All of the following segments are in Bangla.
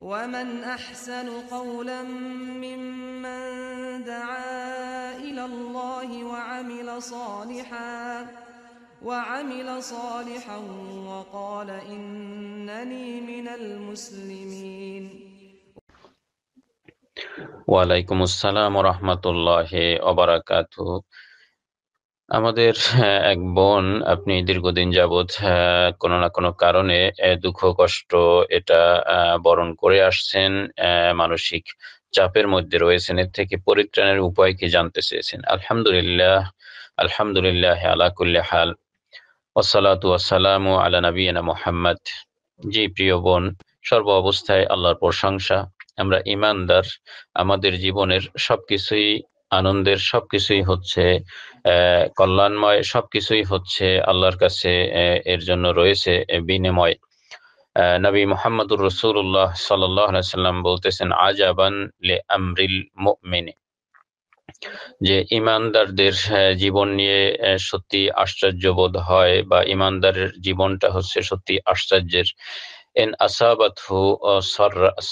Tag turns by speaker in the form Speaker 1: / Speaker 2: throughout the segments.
Speaker 1: ومن احسن قولا ممن دعا الى الله وعمل صالحا وعمل صالحا وقال انني من المسلمين وعليكم السلام ورحمه الله وبركاته আমাদের এক বোন আপনি দীর্ঘদিন যাবৎ কোনো না কোনো কারণে দুঃখ কষ্ট এটা বরণ করে আসছেন মানসিক চাপের মধ্যে রয়েছেন এর থেকে পরিত্রাণের উপায় কি জানতে চেয়েছেন আলহামদুলিল্লাহ আলহামদুলিল্লাহ আলাকুল্লা হাল ওসালাতু আসসালাম আলা নবীনা মোহাম্মদ জি প্রিয় বোন সর্ব অবস্থায় আল্লাহর প্রশংসা আমরা ইমানদার আমাদের জীবনের সবকিছুই আনন্দের সবকিছুই হচ্ছে কল্যাণময় সবকিছুই হচ্ছে আল্লাহর কাছে এর জন্য রয়েছে বিনিময় নবী মোহাম্মদুর রসুল্লাহ সাল্লাম বলতেছেন আজাবান লে আমরিল মেনে যে ইমানদারদের জীবন নিয়ে সত্যি আশ্চর্য বোধ হয় বা ইমানদারের জীবনটা হচ্ছে সত্যি আশ্চর্যের এন আসাবাতহু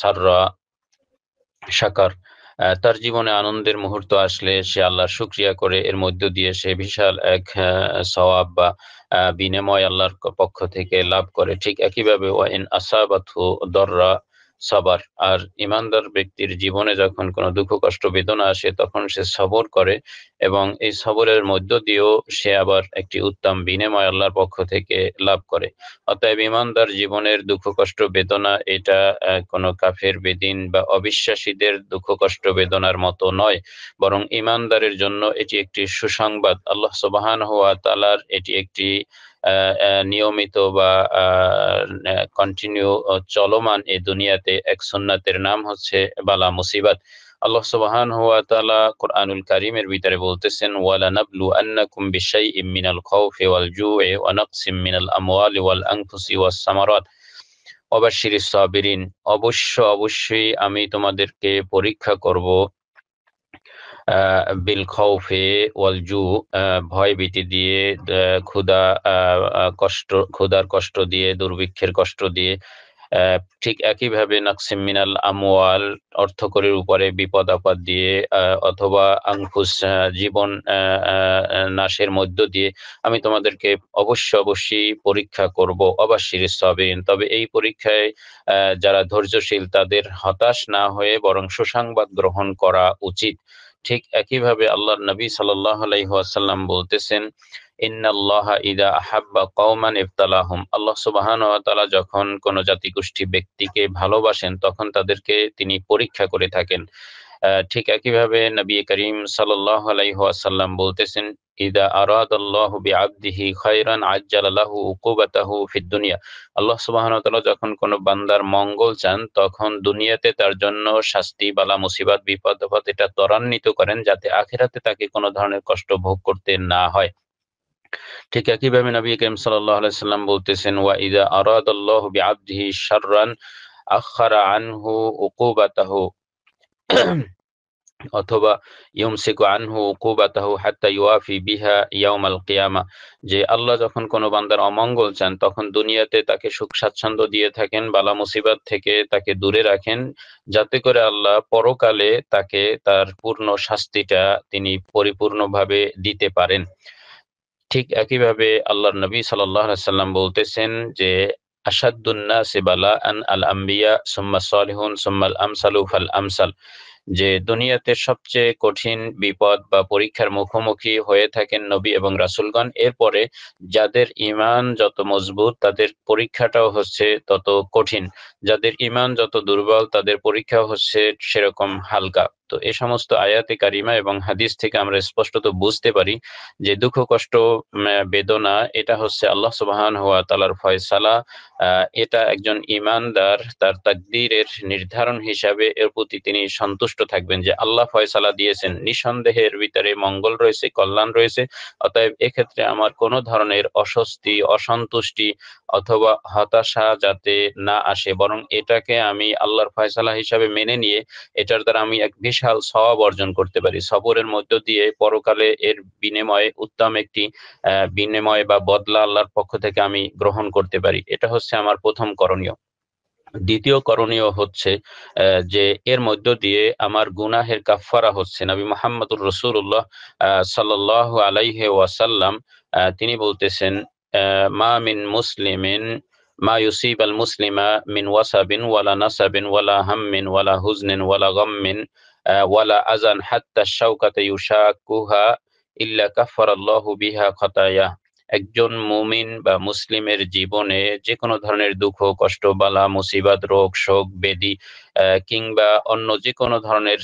Speaker 1: সাররা সাকার তার জীবনে আনন্দের মুহূর্ত আসলে সে আল্লাহর শুক্রিয়া করে এর মধ্য দিয়ে সে বিশাল এক সওয়াব বা বিনিময় আল্লাহর পক্ষ থেকে লাভ করে ঠিক একইভাবে ওয়াইন আসাবাথু দররা সবার আর ইমানদার ব্যক্তির জীবনে যখন কোনো দুঃখ কষ্ট বেদনা আসে তখন সে সবর করে এবং এই সবরের মধ্য দিয়েও সে আবার একটি উত্তম বিনিময় আল্লাহর পক্ষ থেকে লাভ করে অতএব ইমানদার জীবনের দুঃখ কষ্ট বেদনা এটা কোনো কাফের বেদিন বা অবিশ্বাসীদের দুঃখ কষ্ট বেদনার মতো নয় বরং ইমানদারের জন্য এটি একটি সুসংবাদ আল্লাহ সুবাহান হওয়া তালার এটি একটি নিয়মিত বা কন্টিনিউ চলমান এই দুনিয়াতে এক সুন্নাতের নাম হচ্ছে বালা মুসিবাত আল্লাহ সুবহান হুয়া তাআলা কোরআনুল কারীমের ভিতরে বলতেছেন ওয়ালা নাবলু আন্নাকুম বিশাইইম মিনাল খাউফি ওয়াল জুয়ে ওয়া নাকসিম মিনাল আমওয়ালি ওয়াল আনফুসি ওয়াস সামারাত ওয়াবাশশিরিস অবশ্য অবশ্যই আমি তোমাদেরকে পরীক্ষা করব বিল খৌফে ওয়াল জু ভয় ভীতি দিয়ে ক্ষুদা কষ্ট ক্ষুদার কষ্ট দিয়ে দুর্ভিক্ষের কষ্ট দিয়ে ঠিক একইভাবে নাকসিম মিনাল আমওয়াল অর্থকরীর উপরে বিপদ আপদ দিয়ে অথবা আংফুস জীবন নাশের মধ্য দিয়ে আমি তোমাদেরকে অবশ্য অবশ্যই পরীক্ষা করব অবশ্যই সবেন তবে এই পরীক্ষায় যারা ধৈর্যশীল তাদের হতাশ না হয়ে বরং সুসংবাদ গ্রহণ করা উচিত ঠিক একইভাবে আল্লাহর নবী আলাইহি আলাইহাসাল্লাম বলতেছেন ইন্নাল্লাহ ইদা আহাব্বা কওমান ইফতালাহম আল্লাহ সুবাহান তালা যখন কোনো জাতিগোষ্ঠী ব্যক্তিকে ভালোবাসেন তখন তাদেরকে তিনি পরীক্ষা করে থাকেন ঠিক একইভাবে নবী করিম সাল্লাম বলতেছেন ইদা আরাদ ফিদ দুনিয়া আল্লাহ যখন কোন বান্দার মঙ্গল চান তখন দুনিয়াতে তার জন্য শাস্তি বালা মুসিবত বিপদ আপদ এটা ত্বরান্বিত করেন যাতে আখেরাতে তাকে কোনো ধরনের কষ্ট ভোগ করতে না হয় ঠিক একইভাবে নবী করিম আলাইহি সাল্লাম বলতেছেন ওয়া ইদা আরাদ আল্লাহ বি আবদিহি আখারা আনহু উকুবাতাহু অথবা ইয়মসিকু আনহু কুবাতাহু হাত্তা ইউয়াফি বিহা ইয়াউমাল কিয়ামা যে আল্লাহ যখন কোনো বান্দার অমঙ্গল চান তখন দুনিয়াতে তাকে সুখ স্বাচ্ছন্দ্য দিয়ে থাকেন বালা মুসিবত থেকে তাকে দূরে রাখেন যাতে করে আল্লাহ পরকালে তাকে তার পূর্ণ শাস্তিটা তিনি পরিপূর্ণভাবে দিতে পারেন ঠিক একইভাবে আল্লাহর নবী সাল্লাহ সাল্লাম বলতেছেন যে أشد الناس بلاء الأنبياء ثم الصالحون ثم الأمثل فالأمثل যে দুনিয়াতে সবচেয়ে কঠিন বিপদ বা পরীক্ষার মুখোমুখি হয়ে থাকেন নবী এবং রাসুলগণ এরপরে যাদের ইমান যত মজবুত তাদের পরীক্ষাটাও হচ্ছে তত কঠিন যাদের ইমান যত দুর্বল তাদের পরীক্ষা হচ্ছে সেরকম হালকা তো এ সমস্ত আয়াতে কারিমা এবং হাদিস থেকে আমরা স্পষ্টত বুঝতে পারি যে দুঃখ কষ্ট বেদনা এটা হচ্ছে আল্লাহ সুবাহান হওয়া তালার ফয়সালা এটা একজন ইমানদার তার তাকদিরের নির্ধারণ হিসাবে এর প্রতি তিনি সন্তুষ্ট সন্তুষ্ট থাকবেন যে আল্লাহ ফয়সালা দিয়েছেন নিঃসন্দেহের ভিতরে মঙ্গল রয়েছে কল্যাণ রয়েছে অতএব এক্ষেত্রে আমার কোনো ধরনের অস্বস্তি অসন্তুষ্টি অথবা হতাশা যাতে না আসে বরং এটাকে আমি আল্লাহর ফয়সালা হিসাবে মেনে নিয়ে এটার দ্বারা আমি এক বিশাল সওয়াব অর্জন করতে পারি সবরের মধ্য দিয়ে পরকালে এর বিনিময়ে উত্তম একটি বিনিময় বা বদলা আল্লাহর পক্ষ থেকে আমি গ্রহণ করতে পারি এটা হচ্ছে আমার প্রথম করণীয় দ্বিতীয় করণীয় হচ্ছে যে এর মধ্য দিয়ে আমার গুনাহের কাফারা হচ্ছে নবী মোহাম্মদুর রসুল্লাহ সাল্লাহ আলাইহে ওয়াসাল্লাম তিনি বলতেছেন মা মিন মুসলিমিন মা ইউসিব আল মুসলিমা মিন ওয়াসাবিন ওয়ালা নাসাবিন ওয়ালা হাম্মিন ওয়ালা হুজনিন ওয়ালা গম্মিন ওয়ালা আজান হাত্তা শাউকাতে ইউশাকুহা ইল্লা কাফারাল্লাহু বিহা খতায়া একজন মুমিন বা মুসলিমের জীবনে যে কোনো ধরনের দুঃখ কষ্ট বালা মুসিবাত রোগ শোক বেদি কিংবা অন্য যে কোনো ধরনের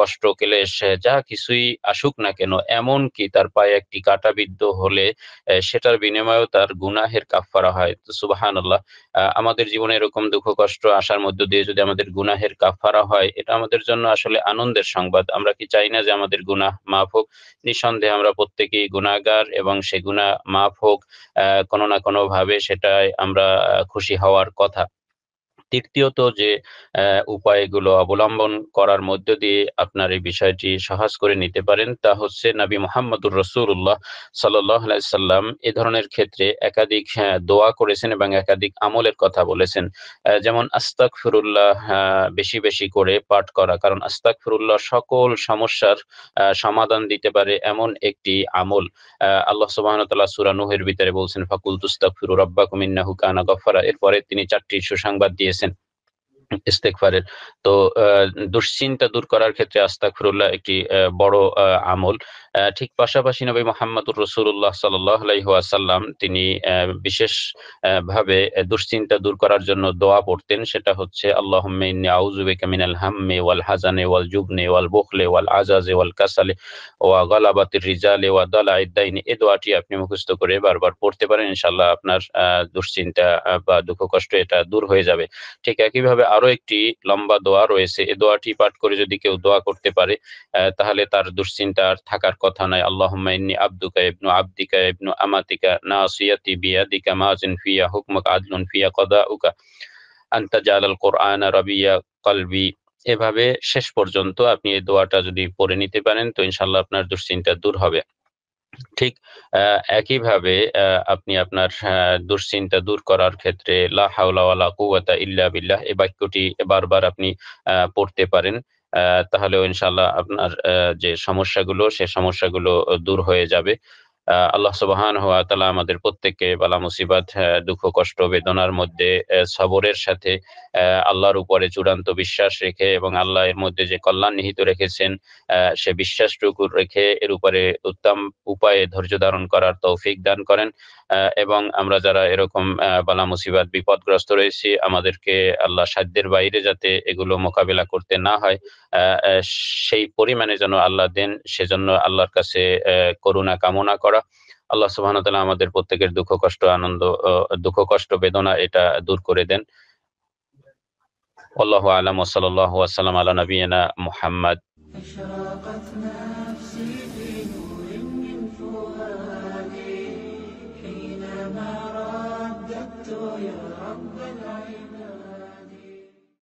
Speaker 1: কষ্ট কেলেশ যা কিছুই আসুক না কেন এমন কি তার পায়ে একটি কাটাবিদ্ধ হলে সেটার বিনিময়েও তার গুনাহের কাফারা হয় তো সুবাহান আল্লাহ আমাদের জীবনে এরকম দুঃখ কষ্ট আসার মধ্য দিয়ে যদি আমাদের গুনাহের কাফারা হয় এটা আমাদের জন্য আসলে আনন্দের সংবাদ আমরা কি চাই না যে আমাদের গুনাহ মাফ হোক নিঃসন্দেহে আমরা প্রত্যেকেই গুণাগার এবং সে গুণা মাফ হোক কোনো না কোনো ভাবে সেটাই আমরা খুশি হওয়ার কথা তৃতীয়ত যে উপায়গুলো অবলম্বন করার মধ্য দিয়ে আপনার এই বিষয়টি সাহস করে নিতে পারেন তা হচ্ছে নবী মোহাম্মদুর রসুল্লাহ সাল্লাম এ ধরনের ক্ষেত্রে একাধিক হ্যাঁ, দোয়া করেছেন এবং একাধিক আমলের কথা বলেছেন যেমন আস্তাক ফিরুল্লাহ বেশি বেশি করে পাঠ করা কারণ আস্তাক ফিরুল্লাহ সকল সমস্যার সমাধান দিতে পারে এমন একটি আমল আল্লাহ সুবাহতাল্লাহ সুরানুহের ভিতরে বলছেন ফাকুল তুস্তাক ফিরু রব্বাকুমিন্নাহু হুকানা গফারা এরপরে তিনি চারটি সুসংবাদ দিয়েছেন listen ইস্তেকফারের তো দুশ্চিন্তা দূর করার ক্ষেত্রে আস্তাকফিরুল্লাহ একটি বড় আমল ঠিক পাশাপাশি নবী মোহাম্মদুর রসুল্লাহ সাল্লাসাল্লাম তিনি বিশেষ ভাবে দুশ্চিন্তা দূর করার জন্য দোয়া পড়তেন সেটা হচ্ছে আল্লাহ হাম্মে ওয়াল হাজানে ওয়াল জুবনে ওয়াল বোখলে ওয়াল আজাজে ওয়াল কাসালে ওয়া গলাবাতির রিজালে ওয়া দলা এ দোয়াটি আপনি মুখস্থ করে বারবার পড়তে পারেন ইনশাল্লাহ আপনার দুশ্চিন্তা বা দুঃখ কষ্ট এটা দূর হয়ে যাবে ঠিক একইভাবে আরো একটি লম্বা দোয়া রয়েছে এ দোয়াটি পাঠ করে যদি কেউ দোয়া করতে পারে তাহলে তার দুশ্চিন্তা আর থাকার কথা নাই আল্লাহ ইন্নি আব্দুকা ইবনু আব্দিকা ইবনু আমাতিকা না সিয়াতি বিয়াদিকা মাজিন ফিয়া হুকমক আদলুন ফিয়া কদা উকা আন্তা জালাল কোরআন রবিয়া কলবি এভাবে শেষ পর্যন্ত আপনি এই দোয়াটা যদি পড়ে নিতে পারেন তো ইনশাল্লাহ আপনার দুশ্চিন্তা দূর হবে ঠিক একইভাবে আপনি আপনার দুশ্চিন্তা দূর করার ক্ষেত্রে লা হাওলা কুয়াতা ইল্লা বিল্লাহ এ বাক্যটি বারবার আপনি পড়তে পারেন তাহলে ইনশাল্লাহ আপনার যে সমস্যাগুলো সে সমস্যাগুলো দূর হয়ে যাবে আল্লাহ সুবাহান হওয়া তালা আমাদের প্রত্যেককে বালা মুসিবাত দুঃখ কষ্ট বেদনার মধ্যে সবরের সাথে আল্লাহর উপরে চূড়ান্ত বিশ্বাস রেখে এবং আল্লাহ এর মধ্যে যে কল্যাণ নিহিত রেখেছেন সে বিশ্বাসটুকু রেখে এর উপরে উত্তম উপায়ে ধৈর্য ধারণ করার তৌফিক দান করেন এবং আমরা যারা এরকম বালা মুসিবাত বিপদগ্রস্ত রয়েছি আমাদেরকে আল্লাহ সাধ্যের বাইরে যাতে এগুলো মোকাবিলা করতে না হয় সেই পরিমাণে যেন আল্লাহ দেন সেজন্য আল্লাহর কাছে করুণা কামনা করা আমরা আল্লাহ সুবাহ আমাদের প্রত্যেকের দুঃখ কষ্ট আনন্দ দুঃখ কষ্ট বেদনা এটা দূর করে দেন আল্লাহ আলম ওসাল্লাহ আসালাম আল্লাহ নবীনা মুহাম্মদ